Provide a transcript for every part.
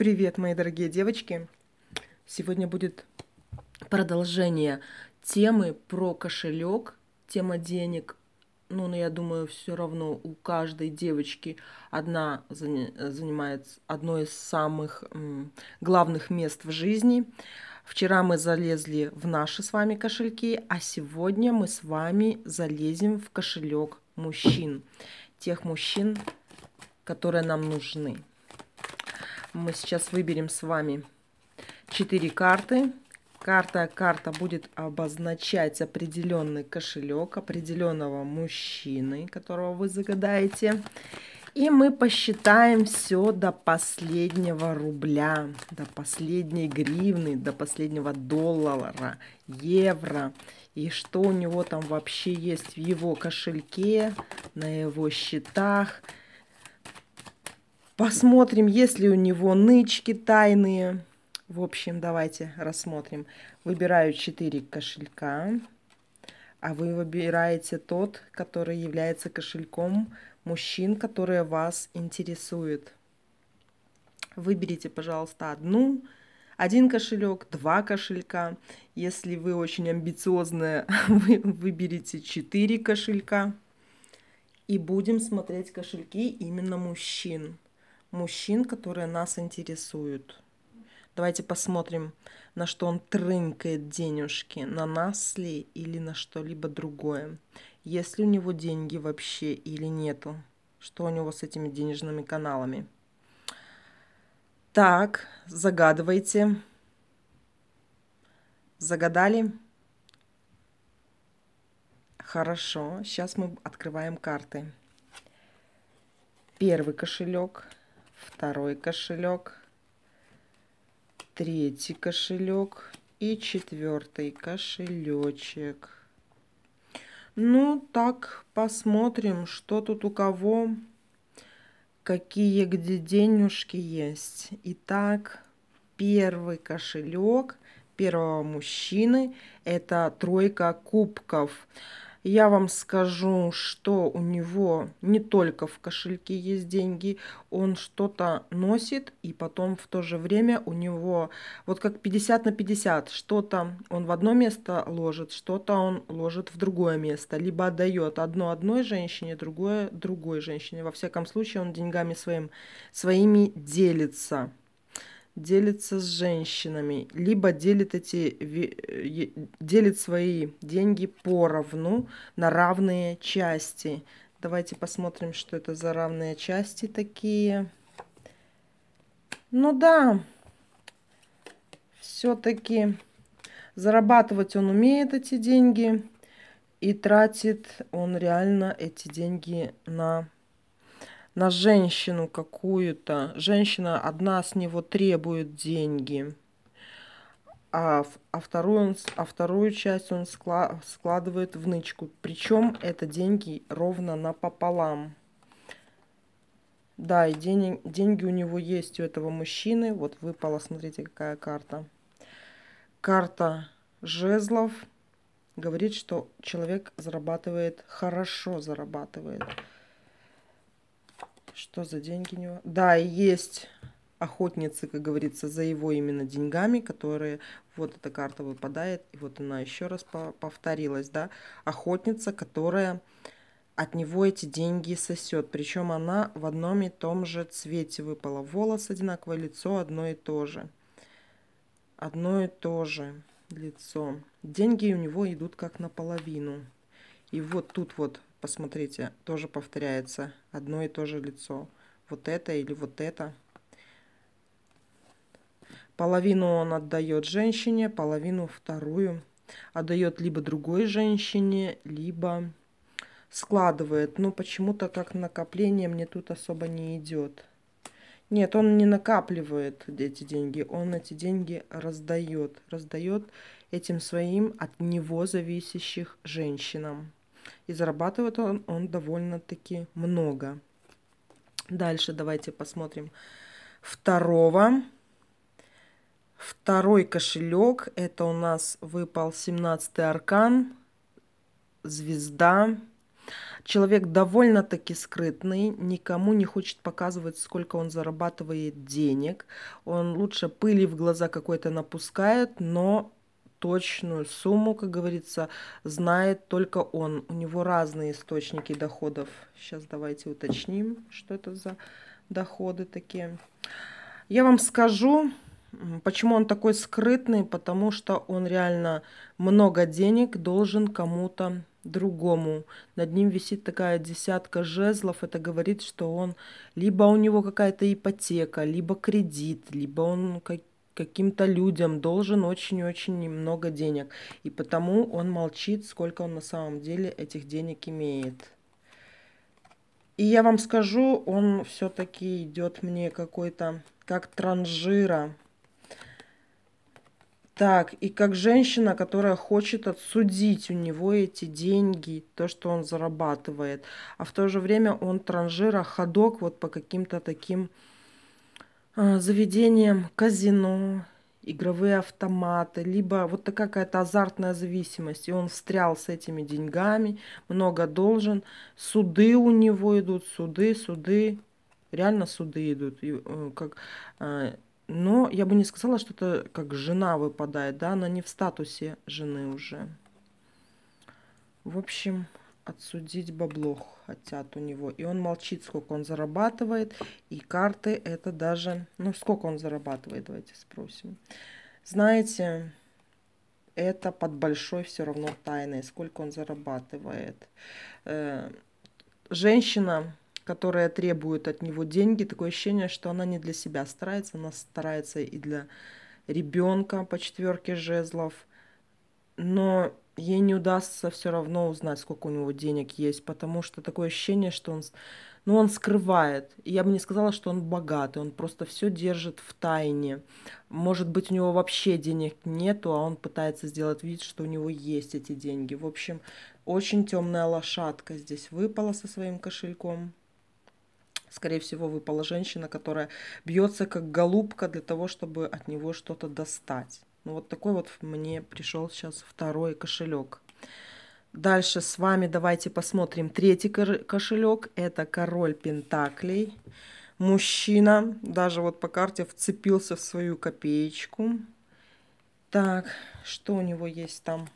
Привет, мои дорогие девочки! Сегодня будет продолжение темы про кошелек, тема денег. Ну, но я думаю, все равно у каждой девочки одна занимает одно из самых главных мест в жизни. Вчера мы залезли в наши с вами кошельки, а сегодня мы с вами залезем в кошелек мужчин. Тех мужчин, которые нам нужны. Мы сейчас выберем с вами 4 карты. Карта, карта будет обозначать определенный кошелек определенного мужчины, которого вы загадаете. И мы посчитаем все до последнего рубля, до последней гривны, до последнего доллара, евро. И что у него там вообще есть в его кошельке, на его счетах – Посмотрим, есть ли у него нычки тайные. В общем, давайте рассмотрим. Выбираю 4 кошелька, а вы выбираете тот, который является кошельком мужчин, которые вас интересуют. Выберите, пожалуйста, одну, один кошелек, два кошелька. Если вы очень амбициозная, вы выберите 4 кошелька. И будем смотреть кошельки именно мужчин мужчин, которые нас интересуют. Давайте посмотрим, на что он трынкает денежки, на нас ли или на что-либо другое. Есть ли у него деньги вообще или нету? Что у него с этими денежными каналами? Так, загадывайте. Загадали? Хорошо, сейчас мы открываем карты. Первый кошелек – второй кошелек, третий кошелек и четвертый кошелечек. Ну, так, посмотрим, что тут у кого, какие где денежки есть. Итак, первый кошелек первого мужчины – это тройка кубков – я вам скажу, что у него не только в кошельке есть деньги, он что-то носит, и потом в то же время у него вот как 50 на 50, что-то он в одно место ложит, что-то он ложит в другое место, либо отдает одно одной женщине, другое другой женщине. Во всяком случае, он деньгами своим, своими делится делится с женщинами, либо делит, эти, делит свои деньги поровну на равные части. Давайте посмотрим, что это за равные части такие. Ну да, все-таки зарабатывать он умеет эти деньги и тратит он реально эти деньги на на женщину какую-то. Женщина одна с него требует деньги. А, а, вторую, он, а вторую часть он скла, складывает в нычку. Причем это деньги ровно напополам. Да, и день, деньги у него есть у этого мужчины. Вот выпала, смотрите, какая карта. Карта жезлов говорит, что человек зарабатывает, хорошо зарабатывает. Что за деньги у него? Да, есть охотницы, как говорится, за его именно деньгами, которые... Вот эта карта выпадает, и вот она еще раз повторилась, да. Охотница, которая от него эти деньги сосет. Причем она в одном и том же цвете выпала. Волос одинаковое, лицо одно и то же. Одно и то же лицо. Деньги у него идут как наполовину. И вот тут вот Посмотрите, тоже повторяется одно и то же лицо. Вот это или вот это. Половину он отдает женщине, половину вторую. Отдает либо другой женщине, либо складывает. Но почему-то как накопление мне тут особо не идет. Нет, он не накапливает эти деньги, он эти деньги раздает. Раздает этим своим от него зависящих женщинам. И зарабатывает он, он довольно-таки много. Дальше давайте посмотрим второго. Второй кошелек. Это у нас выпал 17-й аркан. Звезда. Человек довольно-таки скрытный, никому не хочет показывать, сколько он зарабатывает денег. Он лучше пыли в глаза какой-то напускает, но точную сумму, как говорится, знает только он. У него разные источники доходов. Сейчас давайте уточним, что это за доходы такие. Я вам скажу, почему он такой скрытный, потому что он реально много денег должен кому-то другому. Над ним висит такая десятка жезлов. Это говорит, что он либо у него какая-то ипотека, либо кредит, либо он как каким-то людям должен очень-очень немного денег. И потому он молчит, сколько он на самом деле этих денег имеет. И я вам скажу, он все-таки идет мне какой-то, как транжира. Так, и как женщина, которая хочет отсудить у него эти деньги, то, что он зарабатывает. А в то же время он транжира ходок вот по каким-то таким а, заведением казино, игровые автоматы, либо вот такая какая-то азартная зависимость, и он встрял с этими деньгами, много должен, суды у него идут, суды, суды, реально суды идут, и, э, как, э, но я бы не сказала, что это как жена выпадает, да, она не в статусе жены уже. В общем, отсудить бабло хотят у него. И он молчит, сколько он зарабатывает. И карты это даже... Ну, сколько он зарабатывает, давайте спросим. Знаете, это под большой все равно тайной, сколько он зарабатывает. Э, женщина, которая требует от него деньги, такое ощущение, что она не для себя старается, она старается и для ребенка по четверке жезлов. Но ей не удастся все равно узнать, сколько у него денег есть, потому что такое ощущение, что он, ну, он скрывает. я бы не сказала, что он богатый, он просто все держит в тайне. Может быть, у него вообще денег нету, а он пытается сделать вид, что у него есть эти деньги. В общем, очень темная лошадка здесь выпала со своим кошельком. Скорее всего, выпала женщина, которая бьется как голубка для того, чтобы от него что-то достать. Ну, вот такой вот мне пришел сейчас второй кошелек. Дальше с вами давайте посмотрим третий кошелек. Это король пентаклей. Мужчина даже вот по карте вцепился в свою копеечку. Так, что у него есть там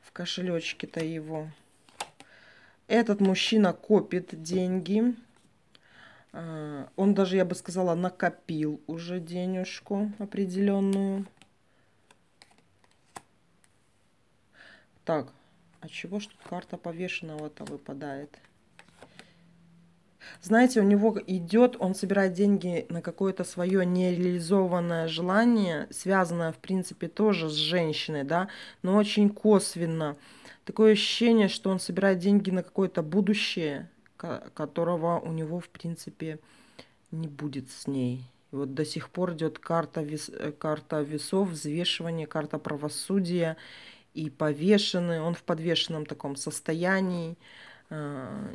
в кошелечке-то его? Этот мужчина копит деньги. А, он даже, я бы сказала, накопил уже денежку определенную. Так, а чего ж тут карта повешенного-то выпадает? Знаете, у него идет, он собирает деньги на какое-то свое нереализованное желание, связанное, в принципе, тоже с женщиной, да, но очень косвенно. Такое ощущение, что он собирает деньги на какое-то будущее, которого у него, в принципе, не будет с ней. И вот до сих пор идет карта, вес, э, карта весов, взвешивание, карта правосудия и повешенный. Он в подвешенном таком состоянии. А,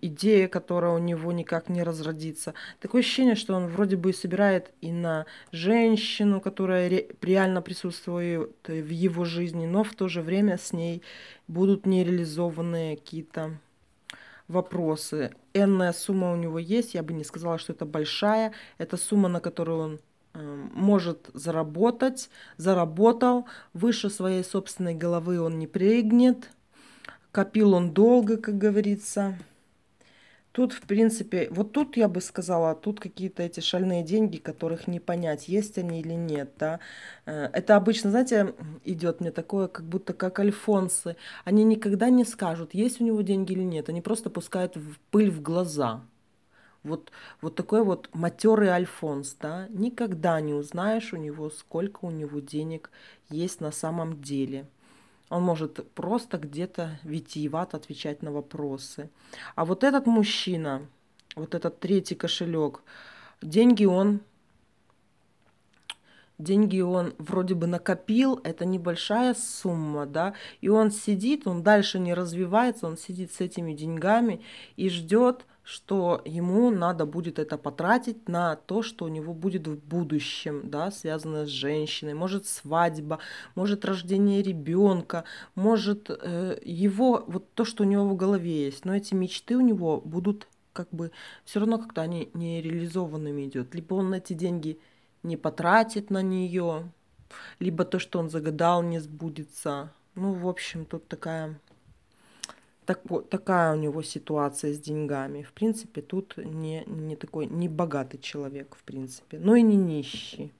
идея, которая у него никак не разродится. Такое ощущение, что он вроде бы собирает и на женщину, которая реально присутствует в его жизни, но в то же время с ней будут нереализованные какие-то вопросы. Энная сумма у него есть, я бы не сказала, что это большая. Это сумма, на которую он э, может заработать, заработал. Выше своей собственной головы он не прыгнет. Копил он долго, как говорится. Тут, в принципе, вот тут я бы сказала, а тут какие-то эти шальные деньги, которых не понять, есть они или нет, да. Э, это обычно, знаете, идет мне такое, как будто как альфонсы. Они никогда не скажут, есть у него деньги или нет. Они просто пускают в пыль в глаза. Вот, вот такой вот матерый альфонс, да. Никогда не узнаешь у него, сколько у него денег есть на самом деле. Он может просто где-то витиевато отвечать на вопросы. А вот этот мужчина, вот этот третий кошелек, деньги он деньги он вроде бы накопил, это небольшая сумма, да, и он сидит, он дальше не развивается, он сидит с этими деньгами и ждет, что ему надо будет это потратить на то, что у него будет в будущем, да, связанное с женщиной, может свадьба, может рождение ребенка, может э, его вот то, что у него в голове есть, но эти мечты у него будут как бы все равно как-то они нереализованными идет, либо он эти деньги не потратит на нее, либо то, что он загадал, не сбудется. Ну, в общем, тут такая так, такая у него ситуация с деньгами. В принципе, тут не, не такой, не богатый человек, в принципе, но и не нищий.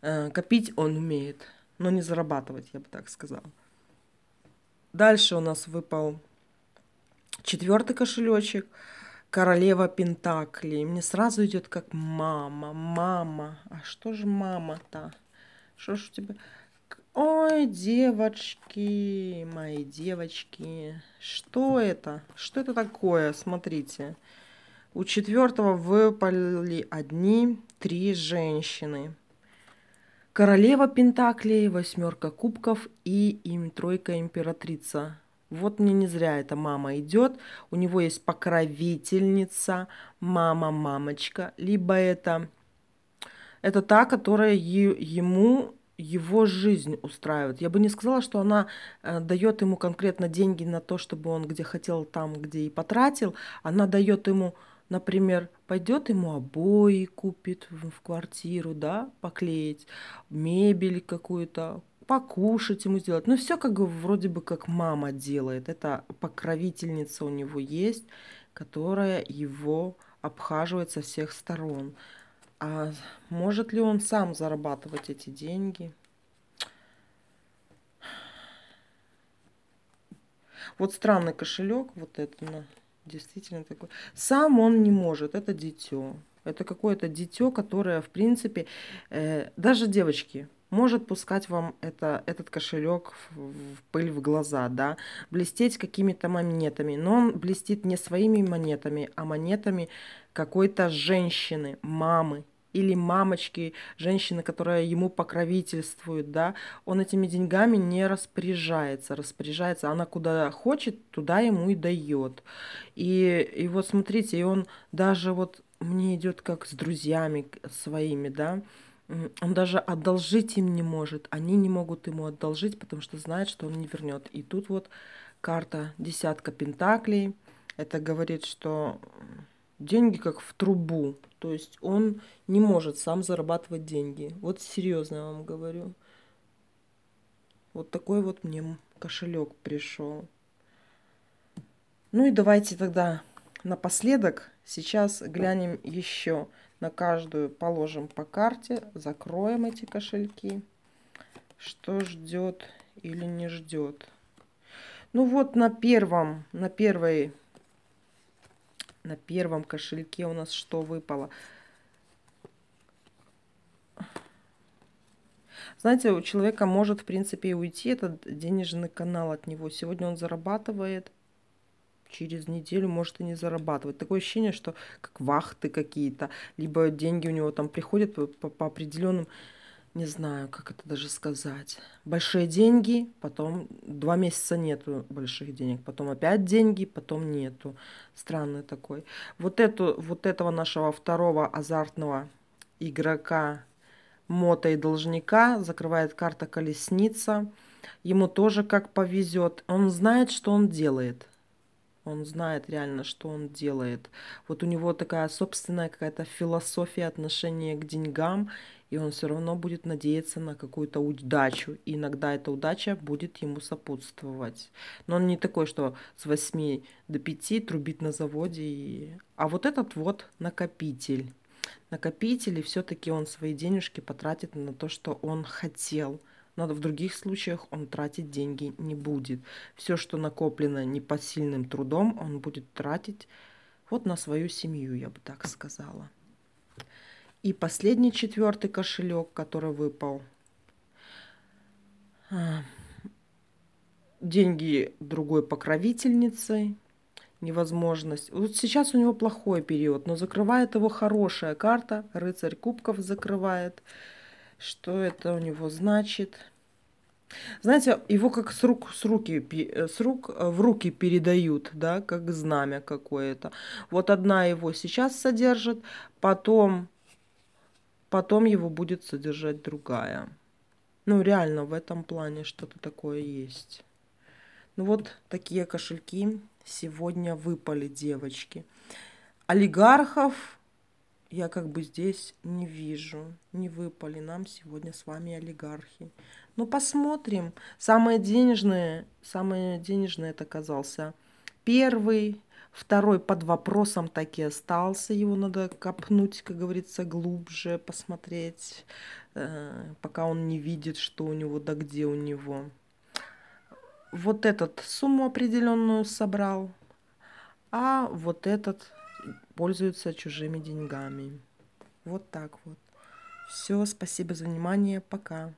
Э, копить он умеет, но не зарабатывать, я бы так сказала. Дальше у нас выпал четвертый кошелечек. Королева Пентакли. мне сразу идет как мама, мама. А что же мама-то? Что ж у тебя? Ой, девочки, мои девочки, что это? Что это такое? Смотрите, у четвертого выпали одни три женщины. Королева Пентаклей, восьмерка кубков и им тройка императрица. Вот мне не зря эта мама идет. У него есть покровительница, мама, мамочка. Либо это, это та, которая ему его жизнь устраивает. Я бы не сказала, что она э, дает ему конкретно деньги на то, чтобы он где хотел, там, где и потратил. Она дает ему, например, пойдет ему обои купит в, в квартиру, да, поклеить, мебель какую-то, покушать ему сделать. Ну, все как вроде бы как мама делает. Это покровительница у него есть, которая его обхаживает со всех сторон. А может ли он сам зарабатывать эти деньги? Вот странный кошелек, вот это на, ну, действительно такой. Сам он не может, это дитё. Это какое-то дитё, которое, в принципе, э, даже девочки, может пускать вам это, этот кошелек в, в пыль в глаза, да, блестеть какими-то монетами, но он блестит не своими монетами, а монетами какой-то женщины, мамы, или мамочки, женщины, которая ему покровительствует, да, он этими деньгами не распоряжается, распоряжается, она куда хочет, туда ему и дает. И, и вот смотрите, и он даже вот мне идет как с друзьями своими, да, он даже одолжить им не может. Они не могут ему одолжить, потому что знают, что он не вернет. И тут вот карта десятка пентаклей. Это говорит, что деньги как в трубу. То есть он не может сам зарабатывать деньги. Вот серьезно я вам говорю. Вот такой вот мне кошелек пришел. Ну и давайте тогда напоследок сейчас глянем еще на каждую положим по карте, закроем эти кошельки. Что ждет или не ждет? Ну вот на первом, на первой, на первом кошельке у нас что выпало? Знаете, у человека может, в принципе, и уйти этот денежный канал от него. Сегодня он зарабатывает, через неделю может и не зарабатывать. Такое ощущение, что как вахты какие-то, либо деньги у него там приходят по, по, определенным, не знаю, как это даже сказать. Большие деньги, потом два месяца нету больших денег, потом опять деньги, потом нету. Странный такой. Вот, эту, вот этого нашего второго азартного игрока мота и должника, закрывает карта колесница. Ему тоже как повезет. Он знает, что он делает он знает реально, что он делает. Вот у него такая собственная какая-то философия отношения к деньгам, и он все равно будет надеяться на какую-то удачу. И иногда эта удача будет ему сопутствовать. Но он не такой, что с 8 до 5 трубит на заводе. И... А вот этот вот накопитель. Накопитель, и все-таки он свои денежки потратит на то, что он хотел – но в других случаях он тратить деньги не будет. Все, что накоплено непосильным трудом, он будет тратить вот на свою семью, я бы так сказала. И последний четвертый кошелек, который выпал. А, деньги другой покровительницы, невозможность. Вот сейчас у него плохой период, но закрывает его хорошая карта. Рыцарь кубков закрывает что это у него значит. Знаете, его как с рук, с, руки, э, с рук э, в руки передают, да, как знамя какое-то. Вот одна его сейчас содержит, потом, потом его будет содержать другая. Ну, реально в этом плане что-то такое есть. Ну, вот такие кошельки сегодня выпали, девочки. Олигархов я как бы здесь не вижу, не выпали нам сегодня с вами олигархи. Но ну, посмотрим. Самое денежное, самое денежное это оказался первый, второй под вопросом так и остался. Его надо копнуть, как говорится, глубже, посмотреть, э, пока он не видит, что у него, да где у него. Вот этот сумму определенную собрал, а вот этот пользуются чужими деньгами. Вот так вот. Все, спасибо за внимание, пока.